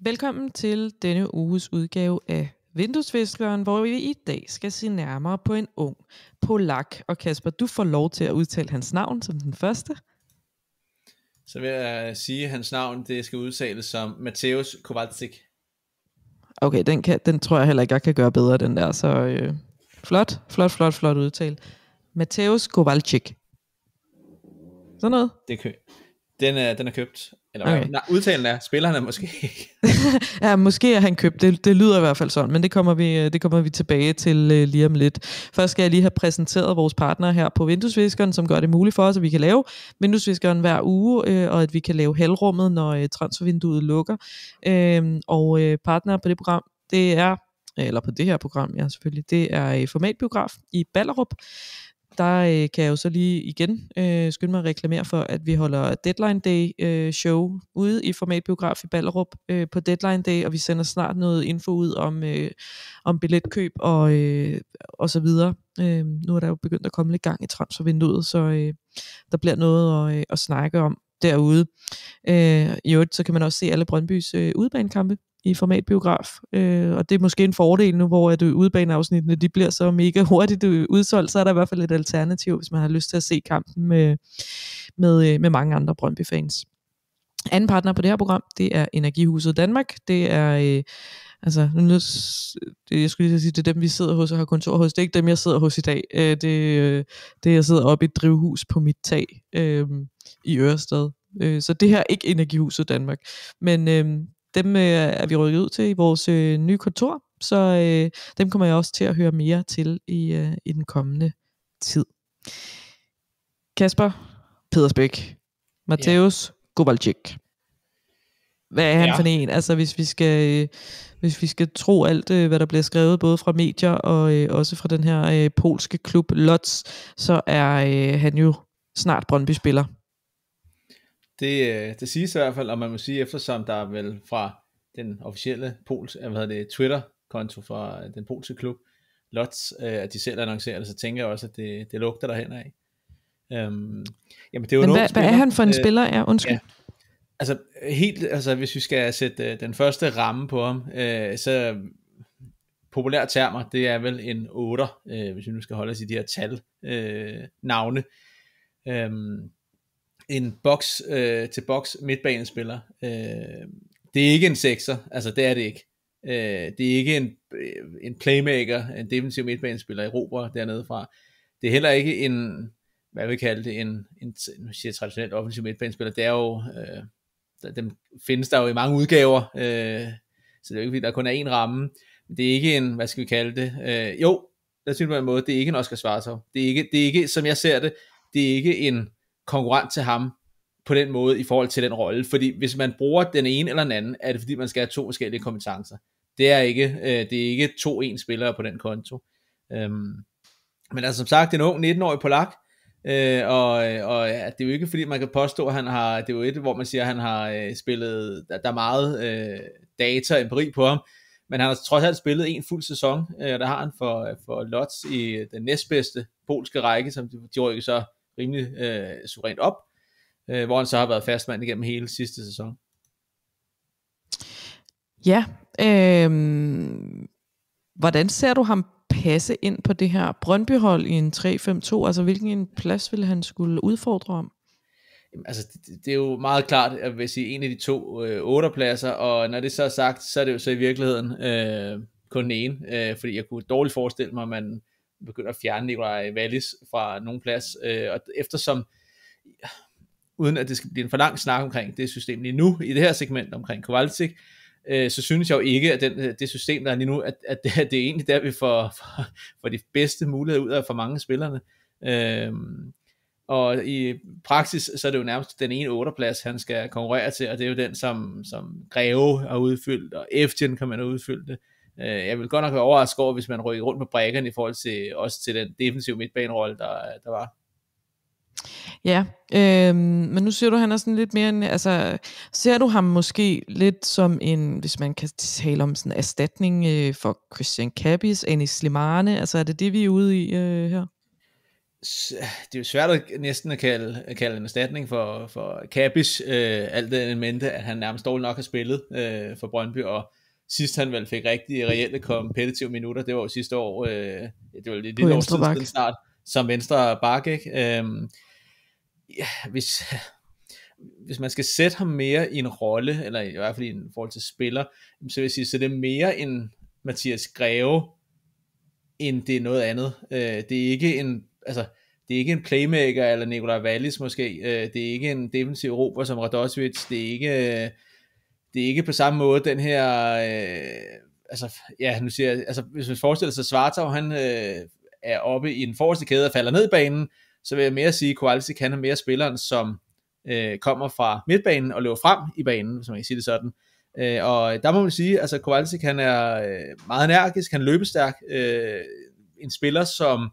Velkommen til denne uges udgave af Vinduesviskeren, hvor vi i dag skal se nærmere på en ung polak. Og Kasper, du får lov til at udtale hans navn som den første. Så vil jeg sige, at hans navn det skal udtales som Mateusz Kowalczyk. Okay, den, kan, den tror jeg heller ikke, jeg kan gøre bedre, den der. Så øh, flot, flot, flot, flot udtale. Mateusz Kowalczyk. Sådan noget. Det, kø- den er, den er købt. Eller okay. nej, udtalen er, spilleren er måske ikke. ja, måske er han købt. Det, det lyder i hvert fald sådan, men det kommer vi, øh, det kommer vi tilbage til øh, lige om lidt. Først skal jeg lige have præsenteret vores partner her på Vinduesviskeren, som gør det muligt for os, at vi kan lave Vinduesviskeren hver uge, øh, og at vi kan lave halvrummet, når øh, transfervinduet lukker. Øh, og øh, partner på det program, det er eller på det her program, ja selvfølgelig, det er øh, formatbiograf i Ballerup der øh, kan jeg jo så lige igen øh, skynde mig at reklamere for, at vi holder Deadline Day øh, show ude i format biograf i Ballerup øh, på Deadline Day, og vi sender snart noget info ud om, øh, om billetkøb og, øh, og så videre. Øh, nu er der jo begyndt at komme lidt gang i transfervinduet, så øh, der bliver noget at, øh, at snakke om derude. Øh, I øvrigt, så kan man også se alle Brøndbys øh, udbanekampe i formatbiograf, øh, og det er måske en fordel nu, hvor at øh, udbaneafsnittene de bliver så mega hurtigt øh, udsolgt, så er der i hvert fald et alternativ, hvis man har lyst til at se kampen med, med, øh, med mange andre Brøndby-fans. Anden partner på det her program, det er Energihuset Danmark. Det er, øh, altså, nu, det, jeg skulle lige sige, det er dem, vi sidder hos og har kontor hos. Det er ikke dem, jeg sidder hos i dag. det, det jeg sidder oppe i et drivhus på mit tag øh, i Ørestad. så det her er ikke Energihuset Danmark. Men øh, dem øh, er vi rykket ud til i vores øh, nye kontor, så øh, dem kommer jeg også til at høre mere til i, øh, i den kommende tid. Kasper Pedersbæk, Matheus ja. Gubalcik. Hvad er han ja. for en? Altså hvis vi skal øh, hvis vi skal tro alt øh, hvad der bliver skrevet både fra medier og øh, også fra den her øh, polske klub Lodz, så er øh, han jo snart Brøndby spiller. Det, øh, det siges i hvert fald, og man må sige, eftersom der er vel fra den officielle Pols, øh, hvad hedder det, Twitter-konto fra øh, den polske klub, Lots, at de selv annoncerer det, så tænker jeg også, at det, det lugter derhen af. Øhm, jamen, det er jo Men hvad, spiller, hvad er han for en øh, spiller? Ja, undskyld. Ja. Altså, helt, altså, hvis vi skal sætte øh, den første ramme på ham, øh, så populære termer, det er vel en 8, øh, hvis vi nu skal holde os i de her tal, øh, navne. Øhm, en box øh, til box midtbanespiller. Øh, det er ikke en sekser, altså det er det ikke. Øh, det er ikke en, øh, en playmaker, en defensiv midtbanespiller i Robert dernede fra. Det er heller ikke en, hvad vil vi kalde det, en, en, nu siger traditionelt offensiv midtbanespiller. Det er jo, øh, der, dem findes der jo i mange udgaver, øh, så det er jo ikke, fordi der kun er en ramme. Det er ikke en, hvad skal vi kalde det, øh, jo, der synes sige på en måde, det er ikke en Oscar Svartov. Det er ikke, det er ikke, som jeg ser det, det er ikke en konkurrent til ham på den måde i forhold til den rolle. Fordi hvis man bruger den ene eller den anden, er det fordi, man skal have to forskellige kompetencer. Det er ikke, øh, det er ikke to en spillere på den konto. Øhm, men altså som sagt, det er en ung 19-årig polak, øh, og, øh, og ja, det er jo ikke fordi, man kan påstå, at han har, det er jo et, hvor man siger, at han har øh, spillet, der, der er meget øh, data og empiri på ham, men han har trods alt spillet en fuld sæson, øh, og øh, der har han for, øh, for Lodz i den næstbedste polske række, som de, de rykker så rimelig øh, suverænt op, øh, hvor han så har været fastmand igennem hele sidste sæson. Ja, øh, hvordan ser du ham passe ind på det her Brøndbyhold i en 3-5-2? Altså hvilken plads ville han skulle udfordre om? Jamen, altså, det, det er jo meget klart, at hvis I en af de to øh, otterpladser, og når det så er sagt, så er det jo så i virkeligheden øh, kun den ene, øh, fordi jeg kunne dårligt forestille mig, at man begynder at fjerne Nikolaj Wallis fra nogen plads, øh, og eftersom uden at det skal blive en for lang snak omkring det system lige nu, i det her segment omkring Kowalczyk, øh, så synes jeg jo ikke, at den, øh, det system, der er lige nu, at, at, det, at det er egentlig der, vi får, for, for de bedste muligheder ud af for mange af spillerne. Øh, og i praksis, så er det jo nærmest den ene 8. plads, han skal konkurrere til, og det er jo den, som, som Greve har udfyldt, og Eftien kan man have udfyldt det. Øh, Øh, jeg vil godt nok være overrasket over, hvis man rykker rundt med brækkerne i forhold til også til den defensive midtbanerolle, der, der var. Ja, øh, men nu ser du, han er sådan lidt mere en, altså, ser du ham måske lidt som en, hvis man kan tale om sådan en erstatning øh, for Christian Kabis, Anis Slimane, altså er det det, vi er ude i øh, her? Det er jo svært at næsten at kalde, at kalde en erstatning for, for Kabis, øh, alt det mente, at han nærmest dårligt nok har spillet øh, for Brøndby, og sidst han vel fik rigtige, reelle kompetitive minutter, det var jo sidste år, øh, det var lidt det år siden snart, som venstre bak, ikke? Øhm, ja, hvis, hvis man skal sætte ham mere i en rolle, eller i hvert fald i en forhold til spiller, så vil jeg sige, så det er mere en Mathias Greve, end det er noget andet. Øh, det er ikke en, altså, det er ikke en playmaker, eller Nikolaj Wallis måske, øh, det er ikke en defensiv rober som Radosevic, det er ikke øh, det er ikke på samme måde den her, øh, altså, ja, nu siger jeg, altså, hvis man forestiller sig, Svartov, han øh, er oppe i den forreste kæde og falder ned i banen, så vil jeg mere sige, at kan han er mere spilleren, som øh, kommer fra midtbanen og løber frem i banen, hvis man kan sige det sådan. Øh, og der må man sige, altså Kowalczyk han er øh, meget energisk, han er løbestærk, øh, en spiller, som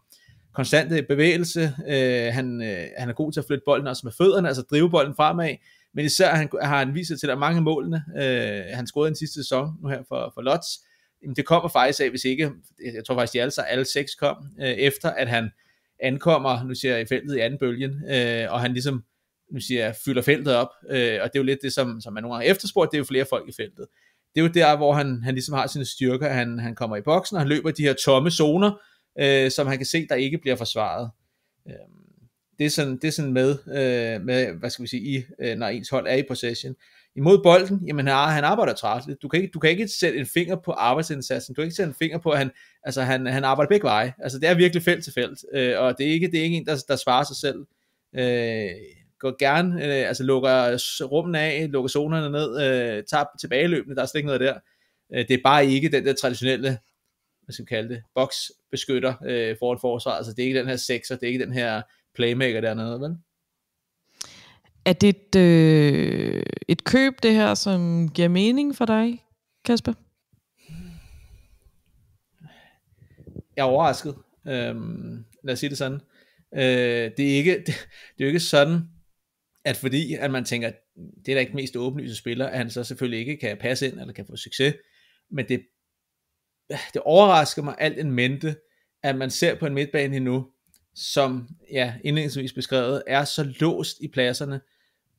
konstant øh, bevægelse, øh, han, øh, han er god til at flytte bolden også med fødderne, altså drive bolden fremad, men især han, har han vist sig til, at mange af målene, øh, han scorede den sidste sæson nu her for, for Lodz, jamen det kommer faktisk af, hvis ikke, jeg tror faktisk, de alle, alle seks kom, øh, efter at han ankommer, nu siger jeg, i feltet i anden bølgen, øh, og han ligesom, nu siger jeg, fylder feltet op, øh, og det er jo lidt det, som, som man nogle gange har efterspurgt, det er jo flere folk i feltet. Det er jo der, hvor han, han ligesom har sine styrker, han, han kommer i boksen, og han løber de her tomme zoner, øh, som han kan se, der ikke bliver forsvaret. Øh, det er sådan, det er sådan med, øh, med, hvad skal vi sige, i, øh, når ens hold er i possession. Imod bolden, jamen han, han arbejder træt. Du kan, ikke, du kan ikke sætte en finger på arbejdsindsatsen. Du kan ikke sætte en finger på, at han, altså, han, han arbejder begge veje. Altså det er virkelig felt til felt. Øh, og det er, ikke, det er ikke en, der, der svarer sig selv. Øh, går gerne, øh, altså lukker rummene af, lukker zonerne ned, øh, tager tilbageløbende, der er slet ikke noget der. Øh, det er bare ikke den der traditionelle, hvad skal vi kalde det, boksbeskytter øh, et forsvar. Altså det er ikke den her sekser, det er ikke den her playmaker dernede, vel? Er det et, øh, et køb, det her, som giver mening for dig, Kasper? Jeg er overrasket. Øhm, lad os sige det sådan. Øh, det, er ikke, det, det er jo ikke sådan, at fordi at man tænker, det er da ikke mest åbenlyse spiller, at han så selvfølgelig ikke kan passe ind, eller kan få succes. Men det, det overrasker mig alt en mente, at man ser på en midtbane endnu, som ja, indledningsvis beskrevet, er så låst i pladserne,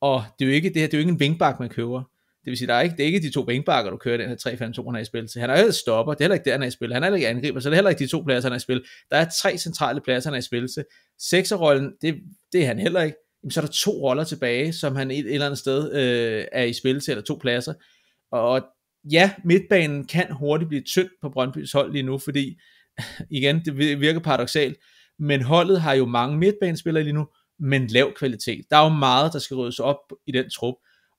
og det er jo ikke, det her, det er jo ikke en vingbak, man køber. Det vil sige, der er ikke, det er ikke de to vinkbakker, du kører den her 3-5-2, han er i spil til. Han er jo stopper, det er heller ikke der, han er i spil. Han er heller ikke angriber, så det er heller ikke de to pladser, han er i spil. Der er tre centrale pladser, han er i spil til. Sekserrollen, det, det er han heller ikke. Jamen, så er der to roller tilbage, som han et eller andet sted øh, er i spil til, eller to pladser. Og ja, midtbanen kan hurtigt blive tynd på Brøndbys hold lige nu, fordi igen, det virker paradoxalt, men holdet har jo mange midtbanespillere lige nu, men lav kvalitet. Der er jo meget, der skal ryddes op i den trup.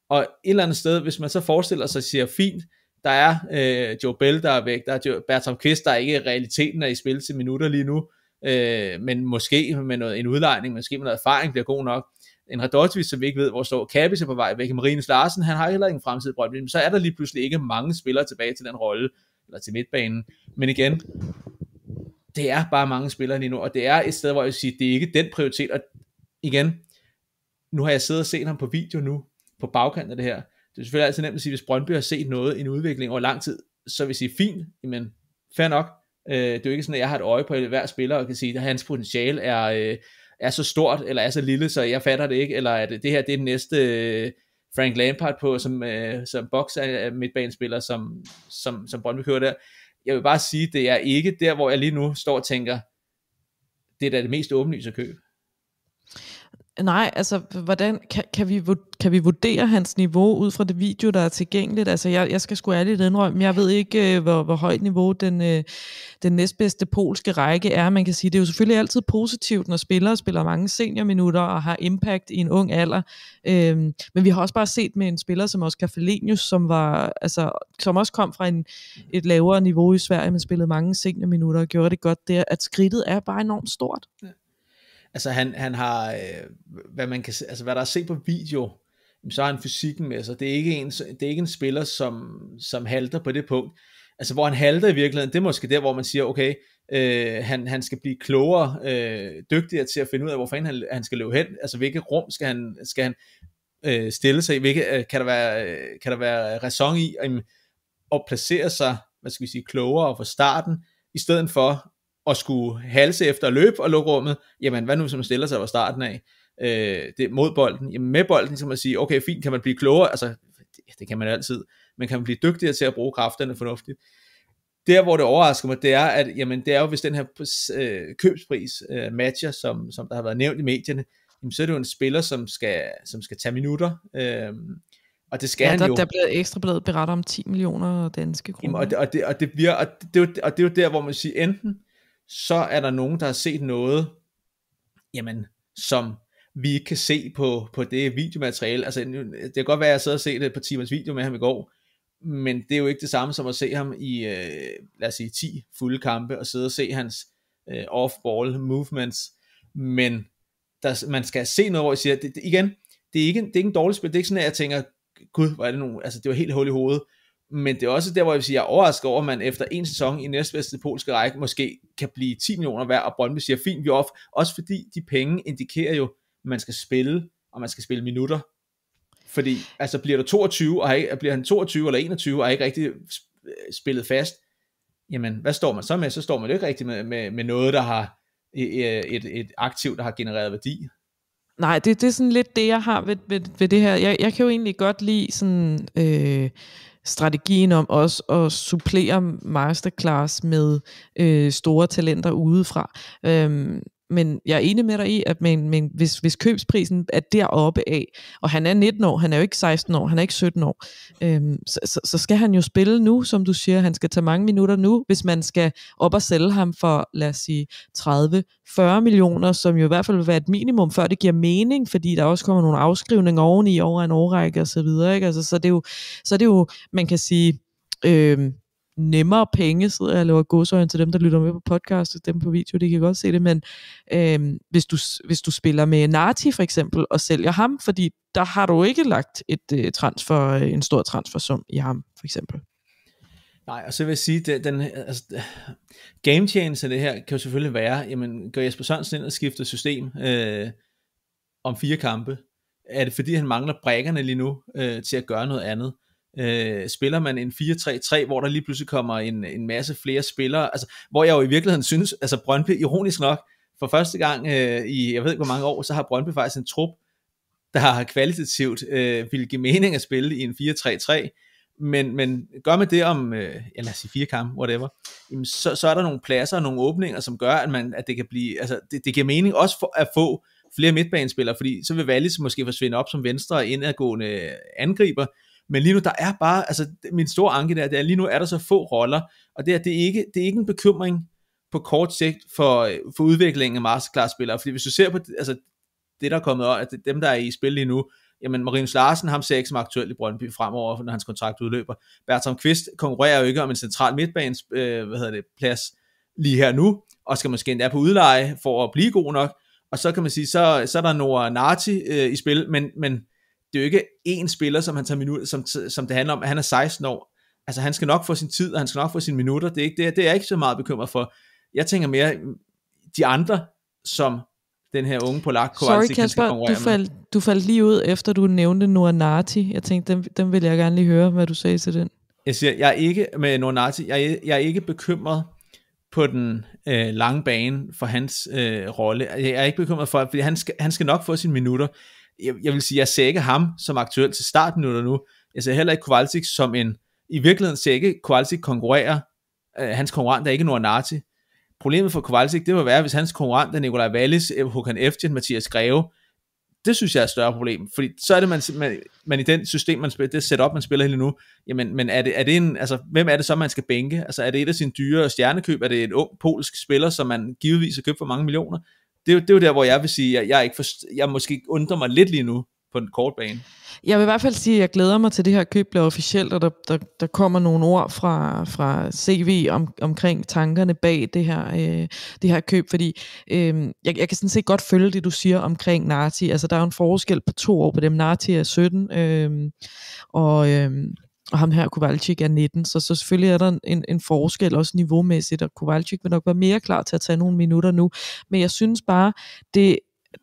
Og et eller andet sted, hvis man så forestiller sig, siger fint, der er øh, Joe Bell, der er væk, der er Bertram Kvist, der er ikke realiteten er i spil til minutter lige nu, øh, men måske med noget, en udlejning, måske med noget erfaring bliver god nok. En Radotovic, som vi ikke ved, hvor står Kabis er på vej væk, Marinus Larsen, han har heller ikke fremtid i men så er der lige pludselig ikke mange spillere tilbage til den rolle, eller til midtbanen. Men igen, det er bare mange spillere lige nu, og det er et sted, hvor jeg vil sige, det er ikke den prioritet, og igen, nu har jeg siddet og set ham på video nu, på bagkanten af det her, det er selvfølgelig altid nemt at sige, hvis Brøndby har set noget, en udvikling over lang tid, så vil jeg sige, fint, men fair nok, øh, det er jo ikke sådan, at jeg har et øje på hver spiller, og kan sige, at hans potentiale er, øh, er så stort, eller er så lille, så jeg fatter det ikke, eller at det her, det er den næste... Øh, Frank Lampard på som, som bokser midtbanespiller, som, som, som Brøndby kører der jeg vil bare sige, det er ikke der, hvor jeg lige nu står og tænker, det er da det mest åbenlyse køb. Nej, altså, hvordan kan, kan, vi, kan vi vurdere hans niveau ud fra det video, der er tilgængeligt? Altså, jeg, jeg skal sgu ærligt indrømme, jeg ved ikke, øh, hvor, hvor højt niveau den, øh, den næstbedste polske række er. Man kan sige, det er jo selvfølgelig altid positivt, når spillere spiller mange seniorminutter og har impact i en ung alder. Øhm, men vi har også bare set med en spiller som Oscar Felenius, som, var, altså, som også kom fra en, et lavere niveau i Sverige, men spillede mange seniorminutter og gjorde det godt der, at skridtet er bare enormt stort. Ja altså han, han har, øh, hvad man kan se, altså hvad der er set på video, så har han fysikken med sig. Det er ikke en, det er ikke en spiller, som, som halter på det punkt. Altså hvor han halter i virkeligheden, det er måske der, hvor man siger, okay, øh, han, han skal blive klogere, øh, dygtigere til at finde ud af, hvor fanden han, han skal løbe hen. Altså hvilket rum skal han, skal han øh, stille sig i, hvilke, øh, kan, der være, øh, kan der være ræson i, at, at placere sig, hvad skal vi sige, klogere fra starten, i stedet for og skulle halse efter løb og lukke rummet, jamen hvad nu som stiller sig fra starten af, øh, det mod bolden, jamen med bolden kan man sige, okay fint, kan man blive klogere, altså det, det kan man altid, men kan man blive dygtigere til at bruge kræfterne fornuftigt. Der hvor det overrasker mig, det er, at jamen, det er jo hvis den her øh, købspris øh, matcher, som, som der har været nævnt i medierne, jamen, så er det jo en spiller, som skal, som skal tage minutter, øh, og det skal ja, han der, jo. der bliver ekstra blevet berettet om 10 millioner danske kroner. Jamen, og, det, og, det, og, det, og, det, og, det, og det er jo der, hvor man siger, enten så er der nogen, der har set noget, jamen, som vi ikke kan se på, på det videomateriale. Altså, det kan godt være, at jeg sad og set et par timers video med ham i går, men det er jo ikke det samme som at se ham i, øh, lad os sige, 10 fulde kampe, og sidde og se hans øh, off-ball movements. Men der, man skal se noget, hvor jeg siger, det, det, igen, det er, ikke, det er ikke en dårlig spil, det er ikke sådan, at jeg tænker, gud, hvor er det nu? altså det var helt hul i hovedet, men det er også der, hvor jeg vil sige, jeg er overrasket over, at man efter en sæson i næstbedste polske række måske kan blive 10 millioner værd, og Brøndby siger, fint, vi er off. Også fordi de penge indikerer jo, at man skal spille, og man skal spille minutter. Fordi altså bliver, du 22, og ikke, bliver han 22 eller 21 og ikke rigtig øh, spillet fast, jamen hvad står man så med? Så står man jo ikke rigtig med, med, med noget, der har et, et aktiv, der har genereret værdi. Nej, det, det er sådan lidt det, jeg har ved, ved, ved det her. Jeg, jeg kan jo egentlig godt lide sådan... Øh strategien om også at supplere masterclass med øh, store talenter udefra. Øhm, men jeg er enig med dig i, at men, men hvis, hvis købsprisen er deroppe af, og han er 19 år, han er jo ikke 16 år, han er ikke 17 år, øhm, så, så, så skal han jo spille nu, som du siger, han skal tage mange minutter nu, hvis man skal op og sælge ham for, lad os sige, 30-40 millioner, som jo i hvert fald vil være et minimum, før det giver mening, fordi der også kommer nogle afskrivninger oveni over en årrække og så videre, ikke? Altså, så, det er jo, så det er jo, man kan sige, øhm, nemmere penge, sidder jeg og laver godsøjen til dem, der lytter med på podcast, og dem på video, de kan godt se det, men øh, hvis, du, hvis du spiller med Nati for eksempel, og sælger ham, fordi der har du ikke lagt et øh, transfer, øh, en stor transfersum i ham, for eksempel. Nej, og så vil jeg sige, at den, altså, game change af det her kan jo selvfølgelig være, jamen, går Jesper Sørensen ind og skifter system øh, om fire kampe? Er det fordi, han mangler brækkerne lige nu øh, til at gøre noget andet? øh, spiller man en 4-3-3, hvor der lige pludselig kommer en, en masse flere spillere, altså, hvor jeg jo i virkeligheden synes, altså Brøndby, ironisk nok, for første gang øh, i, jeg ved ikke hvor mange år, så har Brøndby faktisk en trup, der har kvalitativt øh, vil give mening at spille i en 4-3-3, men, men gør med det om, øh, ja, lad os sige fire kampe, whatever, jamen så, så er der nogle pladser og nogle åbninger, som gør, at, man, at det kan blive, altså det, det giver mening også for, at få flere midtbanespillere, fordi så vil Valis måske forsvinde op som venstre og indadgående angriber, men lige nu, der er bare, altså min store anke der, det er, lige nu er der så få roller, og det er, det er, ikke, det er ikke en bekymring på kort sigt for, for udviklingen af masterclass-spillere, fordi hvis du ser på altså, det, der er kommet op, at dem, der er i spil lige nu, jamen Marinus Larsen, ham ser ikke som aktuelt i Brøndby fremover, når hans kontrakt udløber. Bertram Kvist konkurrerer jo ikke om en central midtbanes, øh, hvad hedder det, plads lige her nu, og skal måske endda på udleje for at blive god nok, og så kan man sige, så, så er der Nora Narti øh, i spil, men, men det er jo ikke én spiller, som han tager minutter, som, som det handler om, at han er 16 år. Altså han skal nok få sin tid, og han skal nok få sine minutter. Det er, ikke, det, det er jeg ikke så meget bekymret for. Jeg tænker mere, mm, de andre, som den her unge på polak Sorry Kasper, du faldt, du faldt lige ud, efter du nævnte Nati. Jeg tænkte, den, den vil jeg gerne lige høre, hvad du sagde til den. Jeg siger, jeg er ikke med Nati, jeg, er, jeg er ikke bekymret på den øh, lange bane for hans øh, rolle. Jeg er ikke bekymret for, fordi han skal, han skal nok få sine minutter jeg, jeg vil sige, jeg ser ikke ham som aktuel til starten nu, nu. Jeg ser heller ikke Kowalczyk som en, i virkeligheden ser jeg ikke Kowalczyk konkurrere, øh, hans konkurrent er ikke Nordnati. Problemet for Kowalczyk, det må være, hvis hans konkurrent er Nikolaj Wallis, øh, Håkan Eftjen, Mathias Greve, det synes jeg er et større problem, fordi så er det, man, man, man i den system, man spiller, det setup, man spiller hele nu, jamen, men er det, er det en, altså, hvem er det så, man skal bænke? Altså, er det et af sine dyre stjernekøb? Er det et ung polsk spiller, som man givetvis har købt for mange millioner? det, er jo, det er jo der, hvor jeg vil sige, at jeg, ikke forst- jeg måske undrer mig lidt lige nu på den korte bane. Jeg vil i hvert fald sige, at jeg glæder mig til det her køb bliver officielt, og der, der, der kommer nogle ord fra, fra CV om, omkring tankerne bag det her, øh, det her køb, fordi øh, jeg, jeg kan sådan set godt følge det, du siger omkring Nati. Altså, der er jo en forskel på to år på dem. Nati er 17, øh, og... Øh, og ham her, Kovalchik, er 19, så, så selvfølgelig er der en, en forskel, også niveaumæssigt, og Kovalchik vil nok være mere klar til at tage nogle minutter nu, men jeg synes bare, det,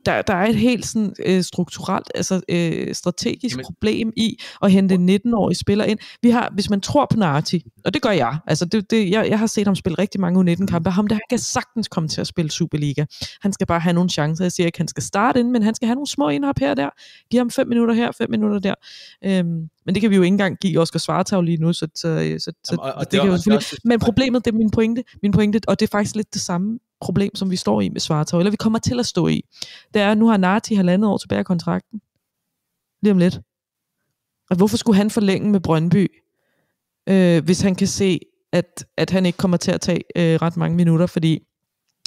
der, der er et helt sådan, øh, strukturelt, altså øh, strategisk Jamen. problem i at hente 19-årige spillere ind. Vi har, hvis man tror på Narti, og det gør jeg, altså det, det, jeg, jeg har set ham spille rigtig mange U19-kampe, mm. ham der han kan sagtens komme til at spille Superliga. Han skal bare have nogle chancer. Jeg siger ikke, han skal starte ind, men han skal have nogle små indhop her og der. Giv ham fem minutter her, fem minutter der. Øhm, men det kan vi jo ikke engang give Oscar Svartav lige nu, så, øh, så, så, Jamen, og, og det, det kan jo Men problemet, det er min pointe, min pointe, og det er faktisk lidt det samme problem, som vi står i med Svartov, eller vi kommer til at stå i, det er, at nu har Nati halvandet år tilbage af kontrakten. Lige om lidt. Og hvorfor skulle han forlænge med Brøndby, øh, hvis han kan se, at, at han ikke kommer til at tage øh, ret mange minutter, fordi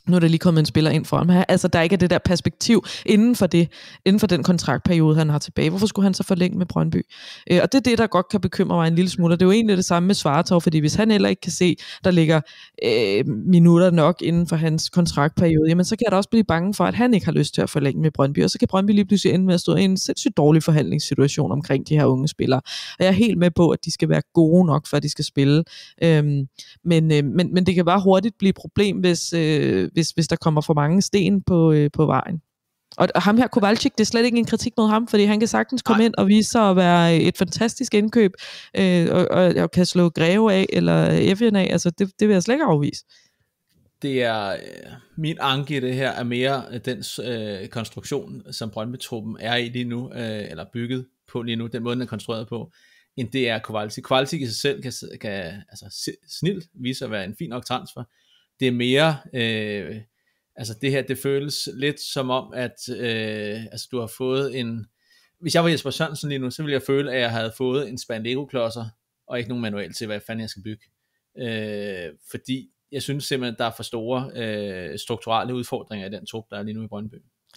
nu er der lige kommet en spiller ind for ham her. Altså, der ikke er det der perspektiv inden for, det, inden for den kontraktperiode, han har tilbage. Hvorfor skulle han så forlænge med Brøndby? Øh, og det er det, der godt kan bekymre mig en lille smule. Og det er jo egentlig det samme med Svartov, fordi hvis han heller ikke kan se, der ligger øh, minutter nok inden for hans kontraktperiode, jamen så kan jeg da også blive bange for, at han ikke har lyst til at forlænge med Brøndby. Og så kan Brøndby lige pludselig ende med at stå i en sindssygt dårlig forhandlingssituation omkring de her unge spillere. Og jeg er helt med på, at de skal være gode nok, før de skal spille. Øh, men, øh, men, men det kan bare hurtigt blive et problem, hvis, øh, hvis, hvis der kommer for mange sten på, øh, på vejen. Og, og ham her, Kovalchik, det er slet ikke en kritik mod ham, fordi han kan sagtens komme Nej. ind og vise sig at være et fantastisk indkøb, øh, og, og, og kan slå Greve af, eller Evian af, altså det, det vil jeg slet ikke afvise. Det er, øh, min anke i det her er mere den øh, konstruktion, som Brøndby-truppen er i lige nu, øh, eller bygget på lige nu, den måde, den er konstrueret på, end det er Kovalchik. Kovalchik i sig selv kan, kan altså, snilt vise sig at være en fin nok transfer, det er mere, øh, altså det her, det føles lidt som om, at øh, altså du har fået en, hvis jeg var Jesper Sørensen lige nu, så ville jeg føle, at jeg havde fået en spand Lego-klodser, og ikke nogen manual til, hvad fanden jeg skal bygge. Øh, fordi jeg synes simpelthen, der er for store øh, strukturelle udfordringer i den trup, der er lige nu i Brøndby.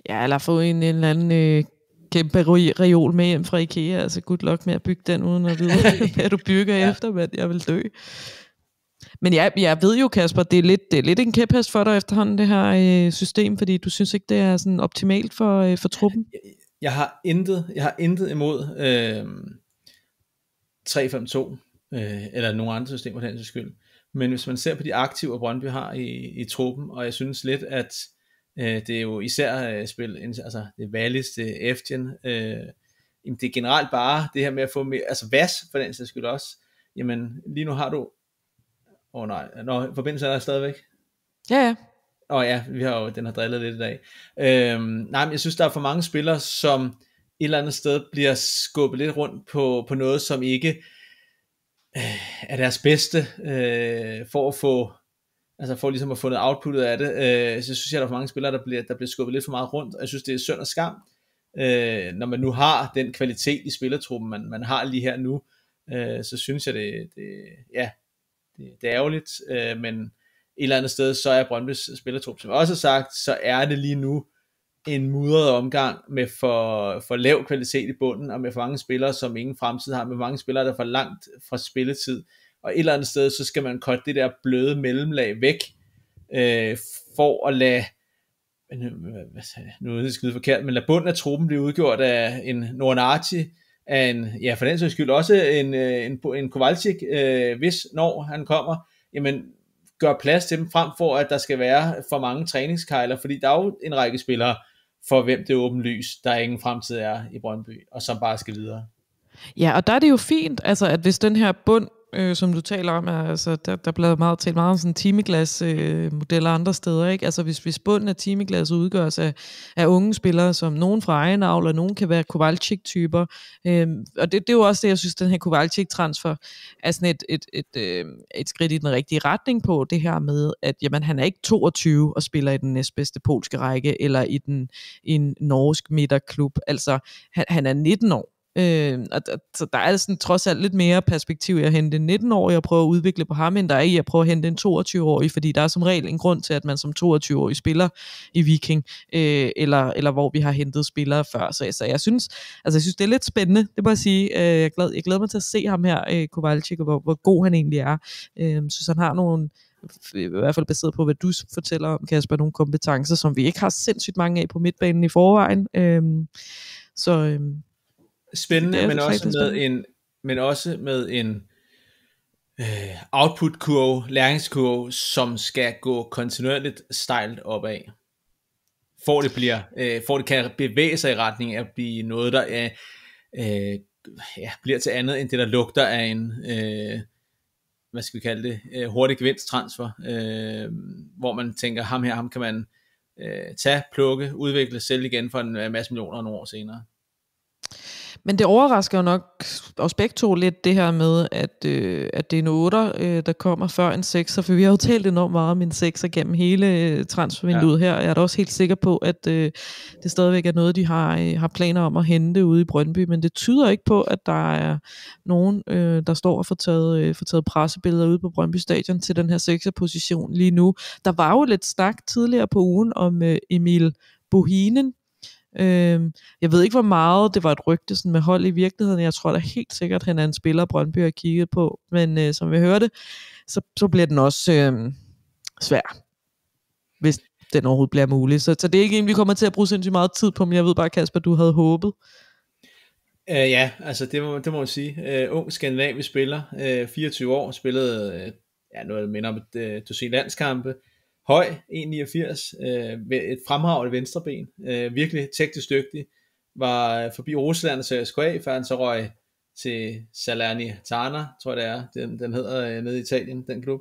Ja, eller fået en, en eller anden øh, kæmpe reol med hjem fra Ikea. Altså, good luck med at bygge den, uden at vide, hvad du bygger ja. efter, mand. Jeg vil dø. Men jeg, jeg ved jo, Kasper, det er lidt, det er lidt en kæphest for dig efterhånden, det her øh, system, fordi du synes ikke, det er sådan optimalt for, øh, for truppen? Jeg, jeg, har intet, jeg har intet imod øh, 3-5-2, øh, eller nogle andre systemer, den skyld. Men hvis man ser på de aktive Brøndby har i, i truppen, og jeg synes lidt, at øh, det er jo især øh, spil, altså det er Eftien, øh, det er generelt bare det her med at få mere, altså VAS for den sags skyld også, jamen lige nu har du Åh oh, nej, Nå, forbindelsen er der stadigvæk. Ja, ja. Åh oh, ja, vi har jo, den har drillet lidt i dag. Øhm, nej, men jeg synes, der er for mange spillere, som et eller andet sted bliver skubbet lidt rundt på, på noget, som ikke øh, er deres bedste, øh, for at få altså for ligesom at få noget outputtet af det, øh, så synes jeg, der er for mange spillere, der bliver, der bliver skubbet lidt for meget rundt, og jeg synes, det er synd og skam, øh, når man nu har den kvalitet i spillertruppen, man, man har lige her nu, øh, så synes jeg, det, det, ja, det, det er ærgerligt, øh, men et eller andet sted, så er Brøndby's spillertrup, som jeg også har sagt, så er det lige nu en mudret omgang med for, for lav kvalitet i bunden, og med for mange spillere, som ingen fremtid har, med mange spillere, der er for langt fra spilletid. Og et eller andet sted, så skal man kotte det der bløde mellemlag væk, øh, for at lade nu er det skide forkert, men lad bunden af truppen blive udgjort af en Noranati, af en, ja for den sags skyld også en, øh, en, en Kowalczyk, øh, hvis når han kommer, jamen gør plads til dem, frem for at der skal være for mange træningskejler, fordi der er jo en række spillere, for hvem det er lys, der ingen fremtid er i Brøndby, og som bare skal videre. Ja, og der er det jo fint, altså, at hvis den her bund øh, som du taler om, er, altså, der, der bliver meget talt meget om sådan timeglas øh, andre steder. Ikke? Altså, hvis, hvis bunden af timeglas udgøres af, af unge spillere, som nogen fra egen avl, og nogen kan være kovalchik typer Øh, og det, det er jo også det, jeg synes, den her kovalchik transfer er sådan et, et, et, øh, et skridt i den rigtige retning på, det her med, at jamen, han er ikke 22 og spiller i den næstbedste polske række, eller i den i en norsk midterklub. Altså, han, han er 19 år, Øh, og, og, så der er sådan trods alt lidt mere perspektiv i at hente en 19-årig og prøve at udvikle på ham, end der er i at prøve at hente en 22-årig, fordi der er som regel en grund til, at man som 22-årig spiller i Viking, øh, eller, eller hvor vi har hentet spillere før. Så, så jeg, synes, altså, jeg synes, det er lidt spændende, det må jeg sige. Øh, jeg, glæder, jeg glæder mig til at se ham her, øh, Kovalchik, og hvor, hvor god han egentlig er. Øh, synes, han har nogle i hvert fald baseret på, hvad du fortæller om, Kasper, nogle kompetencer, som vi ikke har sindssygt mange af på midtbanen i forvejen. Øhm, så, øhm, spændende, det er, men, altså også med spændende. en, men også med en øh, output-kurve, læringskurve, som skal gå kontinuerligt stejlt opad. For det, bliver, øh, for det kan bevæge sig i retning af at blive noget, der er, øh, ja, bliver til andet end det, der lugter af en, øh, hvad skal vi kalde det, øh, hurtig gevinsttransfer, øh, hvor man tænker, ham her, ham kan man øh, tage, plukke, udvikle, selv igen for en øh, masse millioner nogle år senere. Men det overrasker jo nok os begge to lidt, det her med, at, øh, at det er en 8, øh, der kommer før en 6, for vi har jo talt enormt meget om en 6 gennem hele øh, transfervinduet ja. her, jeg er da også helt sikker på, at øh, det stadigvæk er noget, de har, øh, har planer om at hente ude i Brøndby, men det tyder ikke på, at der er nogen, øh, der står og får taget, øh, får taget pressebilleder ude på Brøndby Stadion til den her 6'er-position lige nu. Der var jo lidt snak tidligere på ugen om øh, Emil Bohinen, Øh, jeg ved ikke, hvor meget det var et rygte sådan med hold i virkeligheden. Jeg tror da helt sikkert, at han er en spiller, Brøndby har kigget på. Men øh, som vi hørte, så, så bliver den også øh, svær, hvis den overhovedet bliver mulig. Så, så det er ikke en, vi kommer til at bruge sindssygt meget tid på, men jeg ved bare, Kasper, du havde håbet. Æh, øh, ja, altså det må, det må jeg sige. Æh, øh, ung skandinavisk spiller, uh, øh, 24 år, spillede øh, ja, noget, mindre om et uh, landskampe, høj, 1,89, øh, et fremragende venstreben, øh, virkelig teknisk dygtig, var forbi Rusland og CSKA, før han så røg til Salernitana, tror jeg det er, den, den hedder øh, nede i Italien, den klub.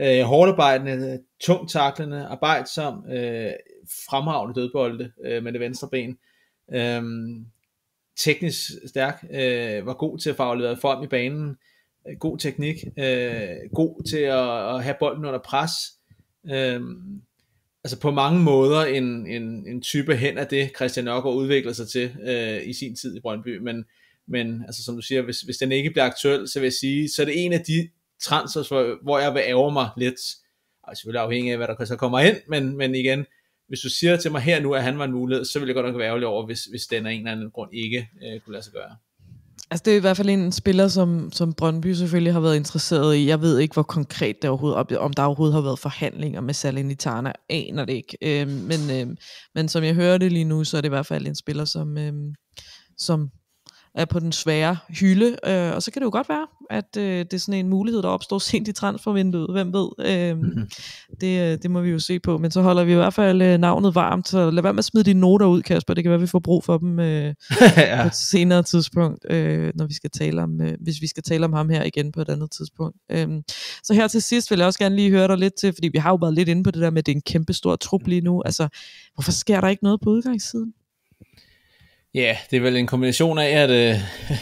Øh, hårdarbejdende, tungt taklende, arbejdsom, øh, fremragende dødbolde øh, med det venstre ben. Øh, teknisk stærk, øh, var god til at faglede frem i banen, øh, god teknik, øh, god til at, at have bolden under pres, øh, øh, altså på mange måder en, en, en type hen af det, Christian Nørgaard udviklede sig til øh, i sin tid i Brøndby, men, men altså som du siger, hvis, hvis den ikke bliver aktuel, så vil jeg sige, så er det en af de transfers, hvor, hvor jeg vil ære mig lidt, og selvfølgelig afhængig af, hvad der så kommer ind, men, men igen, hvis du siger til mig her nu, at han var en mulighed, så vil jeg godt nok være ærgerlig over, hvis, hvis den af en eller anden grund ikke øh, kunne lade sig gøre. Altså det er i hvert fald en spiller, som, som Brøndby selvfølgelig har været interesseret i. Jeg ved ikke, hvor konkret det overhovedet, om der overhovedet har været forhandlinger med Salernitana, aner det ikke. Øhm, men, øhm, men som jeg hører det lige nu, så er det i hvert fald en spiller, som, øhm, som er på den svære hylde. Øh, og så kan det jo godt være, at øh, det er sådan en mulighed, der opstår sent i transfervinduet. Hvem ved? Øhm, mhm. Øh, mm-hmm. det, det må vi jo se på. Men så holder vi i hvert fald øh, navnet varmt. Så lad være med at smide dine noter ud, Kasper. Det kan være, vi får brug for dem øh, ja. på et senere tidspunkt, øh, når vi skal tale om, øh, hvis vi skal tale om ham her igen på et andet tidspunkt. Øh, så her til sidst vil jeg også gerne lige høre dig lidt til, fordi vi har jo været lidt inde på det der med, at det er en kæmpe stor trup mm. lige nu. Altså, hvorfor sker der ikke noget på udgangssiden? Ja, det er vel en kombination af, at øh,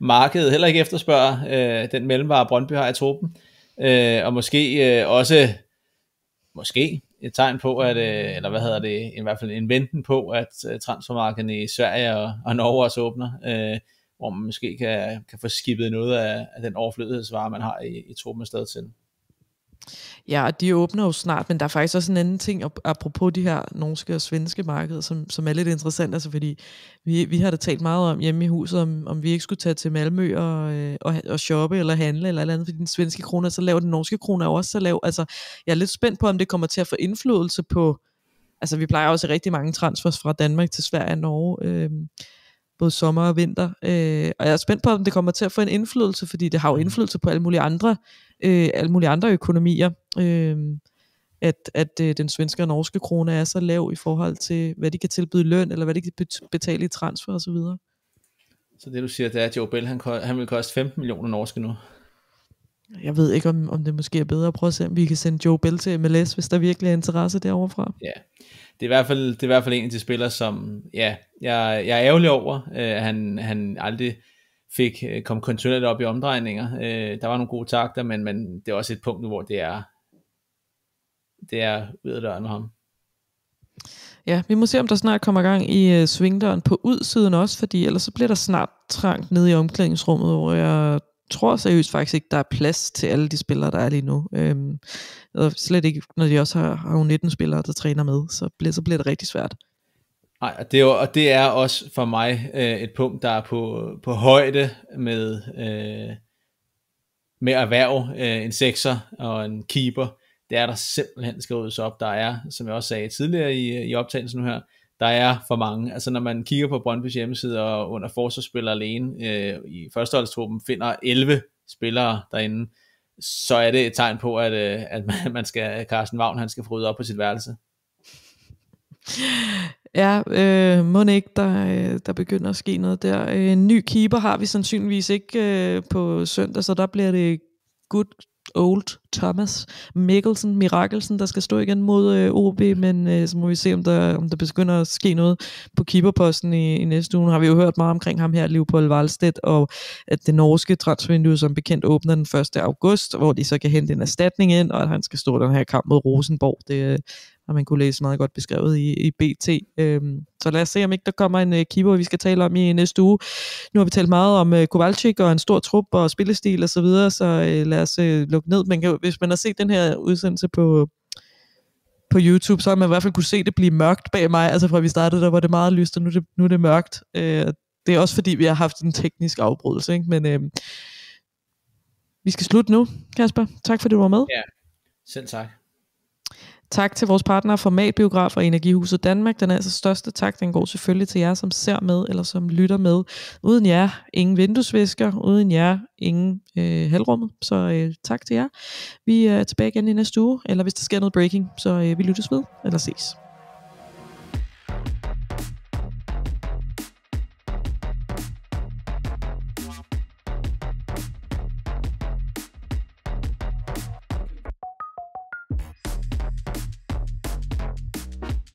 markedet heller ikke efterspørger øh, den mellemvare, Brøndby har i truppen, øh, og måske øh, også måske et tegn på, at, øh, eller hvad hedder det, i hvert fald en venten på, at øh, transfermarkedet i Sverige og, og Norge også åbner, øh, hvor man måske kan, kan få skibet noget af, af den overflødighedsvare, man har i, i truppen sted til. Ja, og de åbner jo snart, men der er faktisk også en anden ting, apropos de her norske og svenske markeder, som, som er lidt interessant, altså fordi vi, vi har da talt meget om hjemme i huset, om, om vi ikke skulle tage til Malmø og, øh, og, og shoppe eller handle eller andet, fordi den svenske krone er så lav, den norske krone er også så lav. Altså, jeg er lidt spændt på, om det kommer til at få indflydelse på, altså vi plejer også rigtig mange transfers fra Danmark til Sverige og Norge, øh, både sommer og vinter. Øh, og jeg er spændt på, om det kommer til at få en indflydelse, fordi det har jo mm. indflydelse på alle mulige andre øh, alle mulige andre økonomier, øh, at, at øh, den svenske og norske krone er så lav i forhold til, hvad de kan tilbyde løn, eller hvad de kan betale i transfer osv. Så, så det du siger, det er, at Joe Bell, han, han vil koste 15 millioner norske nu? Jeg ved ikke, om, om det måske er bedre at prøve at se, om vi kan sende Joe Bell til MLS, hvis der virkelig er interesse derovre fra. Ja, det er i hvert fald, det er i hvert fald en af de spillere, som ja, jeg, jeg er ærgerlig over, øh, at øh, han, han aldrig fik, øh, kom kontinuerligt op i omdrejninger. Øh, der var nogle gode takter, men, men det er også et punkt, hvor det er, det er ud af døren med ham. Ja, vi må se, om der snart kommer gang i uh, svingdøren på udsiden også, fordi ellers så bliver der snart trangt nede i omklædningsrummet, hvor jeg tror seriøst faktisk ikke, der er plads til alle de spillere, der er lige nu. Øhm, slet ikke, når de også har, har 19 spillere, der træner med, så bliver, så bliver det rigtig svært. Nej, og det, er, og det er også for mig øh, et punkt, der er på, på højde med, øh, med erhverv, øh, en sekser og en keeper. Det er der simpelthen skal ryddes op. Der er, som jeg også sagde tidligere i, i optagelsen nu her, der er for mange. Altså når man kigger på Brøndby's hjemmeside og under forsvarsspiller alene øh, i førsteholdstruppen finder 11 spillere derinde, så er det et tegn på, at, øh, at man, man skal, Carsten Wagn han skal få op på sit værelse. Ja, øh, må ikke, der, øh, der begynder at ske noget der. Øh, en ny keeper har vi sandsynligvis ikke øh, på søndag, så der bliver det good old Thomas Mikkelsen, Mirakelsen, der skal stå igen mod øh, OB, men øh, så må vi se, om der, om der begynder at ske noget på keeperposten i, i næste uge. Nu har vi jo hørt meget omkring ham her, Liverpool Valstedt, og at det norske transfervindue som bekendt åbner den 1. august, hvor de så kan hente en erstatning ind, og at han skal stå den her kamp mod Rosenborg. Det øh, har man kunne læse meget godt beskrevet i, i BT. Øhm, så lad os se, om ikke der kommer en øh, keeper, vi skal tale om i næste uge. Nu har vi talt meget om øh, Kovalchik og en stor trup og spillestil osv., så, videre, så øh, lad os øh, lukke ned. Man kan, hvis man har set den her udsendelse på, på YouTube, så har man i hvert fald kunne se det blive mørkt bag mig. Altså fra vi startede, der var det meget lyst, og nu er det, nu er det mørkt. Øh, det er også fordi, vi har haft en teknisk afbrydelse, ikke? men øh, vi skal slutte nu, Kasper. Tak fordi du var med. Ja, selv tak. Tak til vores partnere Formatbiograf og Energihuset Danmark. Den er altså største tak. Den går selvfølgelig til jer, som ser med eller som lytter med. Uden jer, ingen vinduesvisker. Uden jer, ingen øh, halvrum. Så øh, tak til jer. Vi er tilbage igen i næste uge, eller hvis der sker noget breaking. Så øh, vi lyttes ved, eller ses.